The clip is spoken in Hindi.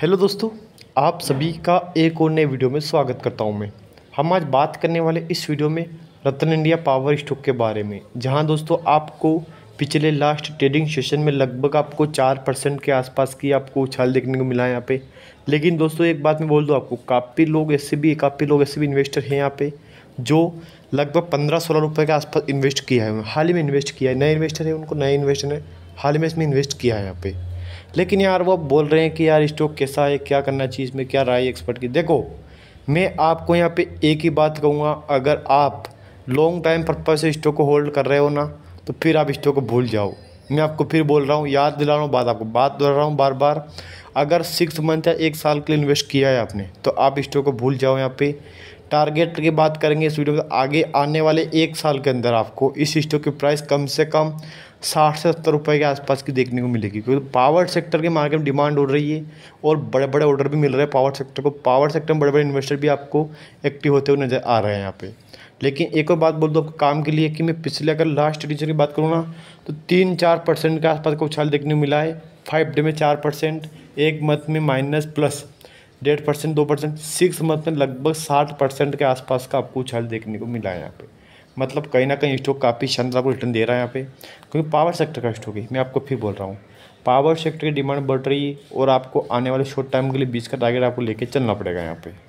हेलो दोस्तों आप सभी का एक और नए वीडियो में स्वागत करता हूं मैं हम आज बात करने वाले इस वीडियो में रतन इंडिया पावर स्टॉक के बारे में जहां दोस्तों आपको पिछले लास्ट ट्रेडिंग सेशन में लगभग आपको चार परसेंट के आसपास की आपको उछाल देखने को मिला है यहाँ पे लेकिन दोस्तों एक बात मैं बोल दूँ आपको काफ़ी लोग ऐसे भी काफ़ी लोग ऐसे भी इन्वेस्टर हैं यहाँ पर जो लगभग पंद्रह सोलह रुपये के आसपास इन्वेस्ट किया है हाल ही में इन्वेस्ट किया है नए इन्वेस्टर है उनको नए इन्वेस्टर ने हाल ही में इसमें इन्वेस्ट किया है यहाँ पर लेकिन यार वो बोल रहे हैं कि यार स्टॉक कैसा है क्या करना चाहिए इसमें क्या राय एक्सपर्ट की देखो मैं आपको यहाँ पे एक ही बात कहूँगा अगर आप लॉन्ग टाइम पर्पज से स्टॉक को होल्ड कर रहे हो ना तो फिर आप स्टॉक को भूल जाओ मैं आपको फिर बोल रहा हूँ याद दिला रहा हूँ बात आपको बात दोहरा रहा हूँ बार बार अगर सिक्स मंथ या एक साल के लिए इन्वेस्ट किया है आपने तो आप स्टॉक को भूल जाओ यहाँ पे टारगेट की बात करेंगे इस वीडियो में तो आगे आने वाले एक साल के अंदर आपको इस स्टॉक की प्राइस कम से कम साठ से सत्तर रुपये के आसपास की देखने को मिलेगी क्योंकि पावर सेक्टर के मार्केट में डिमांड उड़ रही है और बड़े बड़े ऑर्डर भी मिल रहे हैं पावर सेक्टर को पावर सेक्टर में बड़े बड़े इन्वेस्टर भी आपको एक्टिव होते हुए नज़र आ रहे हैं यहाँ पे लेकिन एक और बात बोल दो आपको काम के लिए कि मैं पिछले अगर लास्ट टीचर की बात करूँ ना तो तीन चार परसेंट के आसपास का उछाल देखने को मिला है फाइव डे में चार परसेंट एक मंथ में माइनस प्लस डेढ़ परसेंट दो परसेंट सिक्स मंथ में लगभग साठ परसेंट के आसपास का आपको उछाल देखने को मिला है यहाँ पे मतलब कहीं ना कहीं स्टॉक काफ़ी शानदार आपको रिटर्न दे रहा है यहाँ पे क्योंकि पावर सेक्टर का स्टॉक है मैं आपको फिर बोल रहा हूँ पावर सेक्टर की डिमांड बढ़ रही है और आपको आने वाले शॉर्ट टाइम के लिए बीच का टारगेट आपको लेके चलना पड़ेगा यहाँ पे